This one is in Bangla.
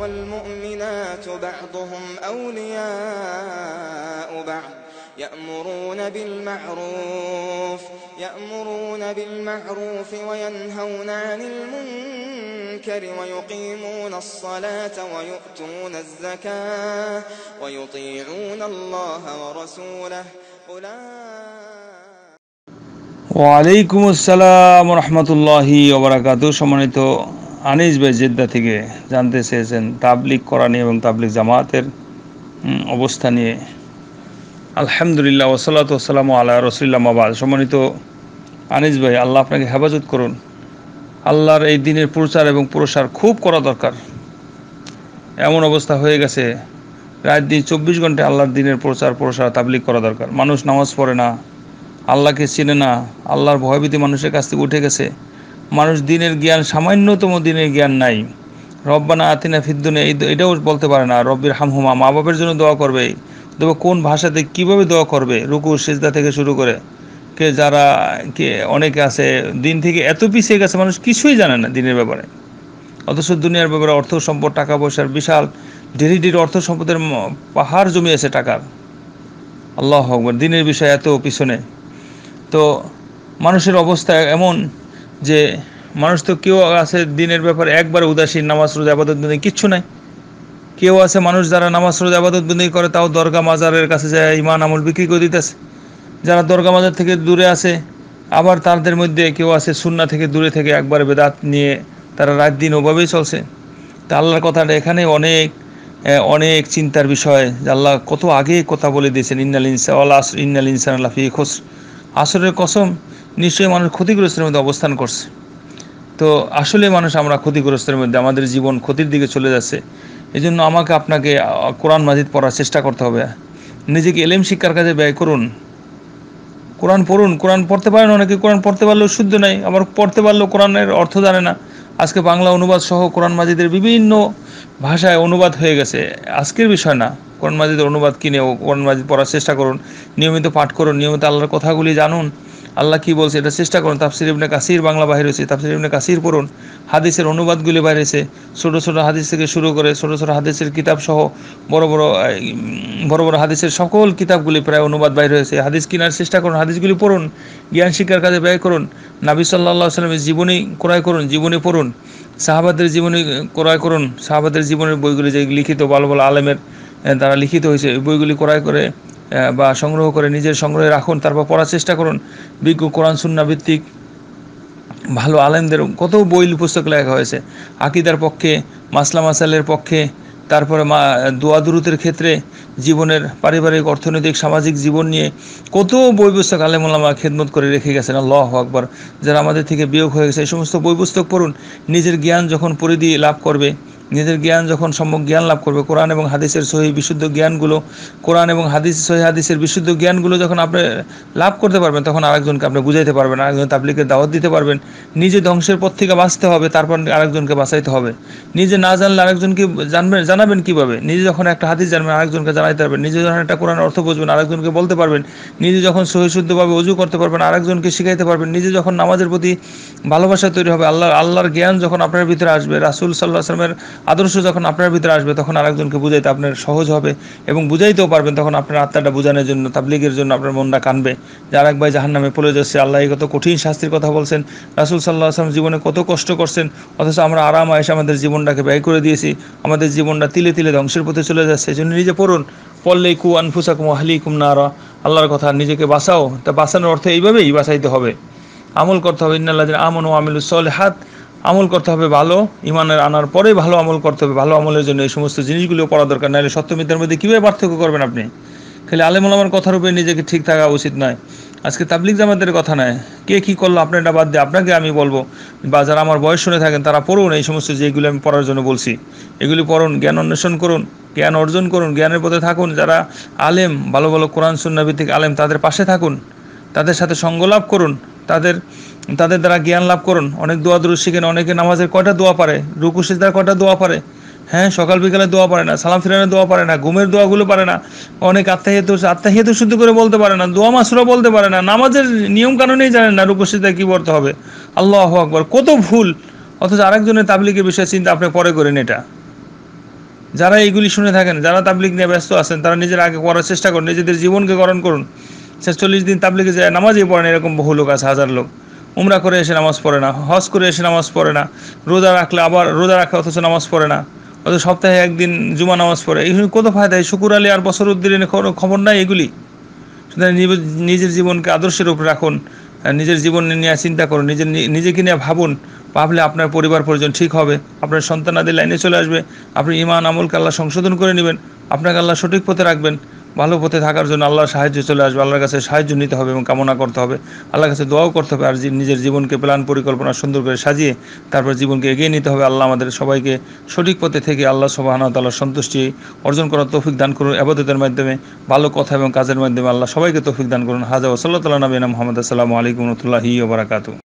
والمؤمنات بعضهم أولياء بعض يأمرون بالمعروف يأمرون بالمعروف وينهون عن المنكر ويقيمون الصلاة ويؤتون الزكاة ويطيعون الله ورسوله أولئك السلام ورحمة الله وبركاته সম্মানিত আনিস ভাই জেদ্দা থেকে জানতে চেয়েছেন তাবলিক করা নিয়ে এবং তাবলিক জামাতের অবস্থা নিয়ে আলহামদুলিল্লাহ ওসলাত ওসালাম আল্লাহ রসুল্লামাবাদ সম্মানিত আনিস ভাই আল্লাহ আপনাকে হেফাজত করুন আল্লাহর এই দিনের প্রচার এবং প্রসার খুব করা দরকার এমন অবস্থা হয়ে গেছে রাত দিন চব্বিশ ঘন্টায় আল্লাহর দিনের প্রচার প্রসার তাবলিক করা দরকার মানুষ নামাজ পড়ে না আল্লাহকে চিনে না আল্লাহর ভয়ভীতি মানুষের কাছ থেকে উঠে গেছে মানুষ দিনের জ্ঞান সামান্যতম দিনের জ্ঞান নাই রব্বানা আতিনা ফিদ্দুনে এই এটাও বলতে পারে না রব্বির হামহুমা মা বাপের জন্য দোয়া করবে তবে কোন ভাষাতে কিভাবে দোয়া করবে রুকু সেজদা থেকে শুরু করে কে যারা কে অনেকে আছে দিন থেকে এত পিছিয়ে গেছে মানুষ কিছুই জানে না দিনের ব্যাপারে অথচ দুনিয়ার ব্যাপারে অর্থ সম্পদ টাকা পয়সার বিশাল ধীরে ধীরে অর্থ সম্পদের পাহাড় জমিয়েছে টাকার আল্লাহ আকবর দিনের বিষয় এত পিছনে তো মানুষের অবস্থা এমন যে মানুষ তো কেউ আছে দিনের ব্যাপারে একবার উদাসীন নামাজ রোজা আবাদত বন্দী কিচ্ছু নাই কেউ আছে মানুষ যারা নামাজ রোজা আবাদত বন্দী করে তাও দরগা মাজারের কাছে যায় ইমান আমল বিক্রি করে দিতেছে যারা দরগা মাজার থেকে দূরে আছে আবার তাদের মধ্যে কেউ আছে সুন্না থেকে দূরে থেকে একবার বেদাত নিয়ে তারা রাত দিন ওভাবেই চলছে তা আল্লাহর কথাটা এখানে অনেক অনেক চিন্তার বিষয় যে আল্লাহ কত আগে কথা বলে দিয়েছেন ইন্নাল ইনসা আল্লাহ ইন্নাল ইনসান আল্লাহ ফি খোস আসরের কসম নিশ্চয়ই মানুষ ক্ষতিগ্রস্তের মধ্যে অবস্থান করছে তো আসলে মানুষ আমরা ক্ষতিগ্রস্তের মধ্যে আমাদের জীবন ক্ষতির দিকে চলে যাচ্ছে এই জন্য আমাকে আপনাকে কোরআন মাজিদ পড়ার চেষ্টা করতে হবে নিজেকে এলেম শিক্ষার কাজে ব্যয় করুন কোরআন পড়ুন কোরআন পড়তে পারেন অনেকে কোরআন পড়তে পারলেও শুদ্ধ নাই আবার পড়তে পারলেও কোরআনের অর্থ জানে না আজকে বাংলা অনুবাদ সহ কোরআন মাজিদের বিভিন্ন ভাষায় অনুবাদ হয়ে গেছে আজকের বিষয় না কোরআন মাজিদের অনুবাদ কিনে কোরআন মাজিদ পড়ার চেষ্টা করুন নিয়মিত পাঠ করুন নিয়মিত আল্লাহর কথাগুলি জানুন আল্লাহ কি বলছে এটা চেষ্টা করুন তাফসির ইবনে কাসির বাংলা বাহির হয়েছে তাফসির ইবনে কাসির পড়ুন হাদিসের অনুবাদগুলি বাইরেছে ছোটো ছোটো হাদিস থেকে শুরু করে ছোটো ছোটো হাদিসের কিতাব সহ বড় বড় বড় বড় হাদিসের সকল কিতাবগুলি প্রায় অনুবাদ বাইর হয়েছে হাদিস কেনার চেষ্টা করুন হাদিসগুলি পড়ুন জ্ঞান শিক্ষার কাজে ব্যয় করুন নাবি সাল্লাহ সাল্লামের জীবনী ক্রয় করুন জীবনী পড়ুন সাহাবাদের জীবনী ক্রয় করুন সাহাবাদের জীবনের বইগুলি যে লিখিত ভালো ভালো আলেমের তারা লিখিত হয়েছে বইগুলি ক্রয় করে বা সংগ্রহ করে নিজের সংগ্রহে রাখুন তারপর পড়ার চেষ্টা করুন বিজ্ঞ কোরআন সুন্না ভিত্তিক ভালো আলেমদের কত বই পুস্তক লেখা হয়েছে আকিদার পক্ষে মাসলা মাসালের পক্ষে তারপরে মা দোয়া ক্ষেত্রে জীবনের পারিবারিক অর্থনৈতিক সামাজিক জীবন নিয়ে কত বই পুস্তক আলেমুল্লামা খেদমত করে রেখে গেছেন আল্লাহ আকবর যারা আমাদের থেকে বিয়োগ হয়ে গেছে এই সমস্ত বই পুস্তক পড়ুন নিজের জ্ঞান যখন পরিধি লাভ করবে নিজের জ্ঞান যখন সম্যক জ্ঞান লাভ করবে কোরআন এবং হাদিসের সহি বিশুদ্ধ জ্ঞানগুলো কোরআন এবং হাদিস সহি হাদিসের বিশুদ্ধ জ্ঞানগুলো যখন আপনি লাভ করতে পারবেন তখন আরেকজনকে আপনি বুঝাইতে পারবেন আরেকজন তাবলিকের দাওয়াত দিতে পারবেন নিজে ধ্বংসের পথ থেকে বাঁচতে হবে তারপর আরেকজনকে বাঁচাইতে হবে নিজে না জানলে আরেকজনকে জানবেন জানাবেন কীভাবে নিজে যখন একটা হাদিস জানবেন আরেকজনকে জানাইতে পারবেন নিজে যখন একটা কোরআন অর্থ বুঝবেন আরেকজনকে বলতে পারবেন নিজে যখন সহি শুদ্ধভাবে অজু করতে পারবেন আরেকজনকে শিখাইতে পারবেন নিজে যখন নামাজের প্রতি ভালোবাসা তৈরি হবে আল্লাহ আল্লাহর জ্ঞান যখন আপনার ভিতরে আসবে রাসুল সাল্লাহ আসলামের আদর্শ যখন আপনার ভিতরে আসবে তখন আরেকজনকে বুঝাইতে আপনার সহজ হবে এবং বুঝাইতেও পারবেন তখন আপনার আত্মাটা বোঝানোর জন্য তাবলিগের জন্য আপনার মনটা কানবে যে আরেক ভাই জাহান নামে পড়ে যাচ্ছে আল্লাহ কত কঠিন শাস্তির কথা বলছেন রাসুল সাল্লাহ আসলাম জীবনে কত কষ্ট করছেন অথচ আমরা আরাম আয়েস আমাদের জীবনটাকে ব্যয় করে দিয়েছি আমাদের জীবনটা তিলে তিলে ধ্বংসের পথে চলে যাচ্ছে এই জন্য নিজে পড়ুন পড়লেই কু হালি কুম নারা আল্লাহর কথা নিজেকে বাঁচাও তা বাঁচানোর অর্থ এইভাবেই বাঁচাইতে হবে আমল করতে হবে ইন্নাল্লাহ আমন ও আমিলুসলেহাত হাত আমল করতে হবে ভালো ইমানের আনার পরে ভালো আমল করতে হবে ভালো আমলের জন্য এই সমস্ত জিনিসগুলো পড়া দরকার নাহলে সত্যমিতার মধ্যে কীভাবে পার্থক্য করবেন আপনি খালি আলেম আমার কথার উপরে নিজেকে ঠিক থাকা উচিত নয় আজকে তাবলিক জামাতের কথা নয় কে কী করলো আপনার এটা বাদ দিয়ে আপনাকে আমি বলবো বা যারা আমার বয়স শুনে থাকেন তারা পড়ুন এই সমস্ত যেগুলো আমি পড়ার জন্য বলছি এগুলি পড়ুন জ্ঞান অন্বেষণ করুন জ্ঞান অর্জন করুন জ্ঞানের পথে থাকুন যারা আলেম ভালো ভালো কোরআন সুন্নাভিত্তিক আলেম তাদের পাশে থাকুন তাদের সাথে সঙ্গলাভ করুন তাদের তাদের দ্বারা জ্ঞান লাভ করুন অনেক দোয়া দূর শিখেন অনেকে নামাজের কয়টা দোয়া পারে রুকুশের দ্বারা কয়টা দোয়া পারে হ্যাঁ সকাল বিকালে দোয়া পারে না সালাম ফিরানের দোয়া পারে না ঘুমের দোয়াগুলো পারে না অনেক আত্মা হেতু শুদ্ধ করে বলতে পারে না দোয়া মাসুরা বলতে পারে না নামাজের নিয়ম কানুনেই জানেন না রুকু কী করতে হবে আল্লাহ আকবর কত ভুল অথচ আরেকজনের তাবলিকের বিষয়ে চিন্তা আপনি পরে করেন এটা যারা এইগুলি শুনে থাকেন যারা তাবলিগ নিয়ে ব্যস্ত আছেন তারা নিজের আগে করার চেষ্টা করুন নিজেদের জীবনকে গরণ করুন ছেচল্লিশ দিন তাবলিগে যায় নামাজই পড়েন এরকম বহু লোক আছে হাজার লোক উমরা করে এসে নামাজ পড়ে না হজ করে এসে নামাজ পড়ে না রোজা রাখলে আবার রোজা রাখলে অথচ নামাজ পড়ে না অথচ সপ্তাহে একদিন জুমা নামাজ পড়ে এই কত ফায়দা এই শুকুর আলী আর বছর উদ্দিনের খবর নাই এগুলি সুতরাং নিজের জীবনকে আদর্শের উপরে রাখুন নিজের জীবন নিয়ে চিন্তা করুন নিজের নিজেকে নিয়ে ভাবুন ভাবলে আপনার পরিবার পরিজন ঠিক হবে আপনার সন্তানাদের লাইনে চলে আসবে আপনি ইমান আমলকে আল্লাহ সংশোধন করে নেবেন আপনাকে আল্লাহ সঠিক পথে রাখবেন ভালো পথে থাকার জন্য আল্লাহর সাহায্য চলে আসবে আল্লাহর কাছে সাহায্য নিতে হবে এবং কামনা করতে হবে আল্লাহর কাছে দোয়াও করতে হবে আর নিজের জীবনকে প্ল্যান পরিকল্পনা সুন্দর করে সাজিয়ে তারপর জীবনকে এগিয়ে নিতে হবে আল্লাহ আমাদের সবাইকে সঠিক পথে থেকে আল্লাহ সবাহানতাল্লাহ সন্তুষ্টি অর্জন করার তৌফিক দান করুন আবাদতের মাধ্যমে ভালো কথা এবং কাজের মাধ্যমে আল্লাহ সবাইকে তৌফিক দান করুন হাজা ওসল্লা তাল্লাহ নবীনা মোহাম্মদ আসসালামু আলাইকুম রহমতুল্লাহি ওবরাকাতু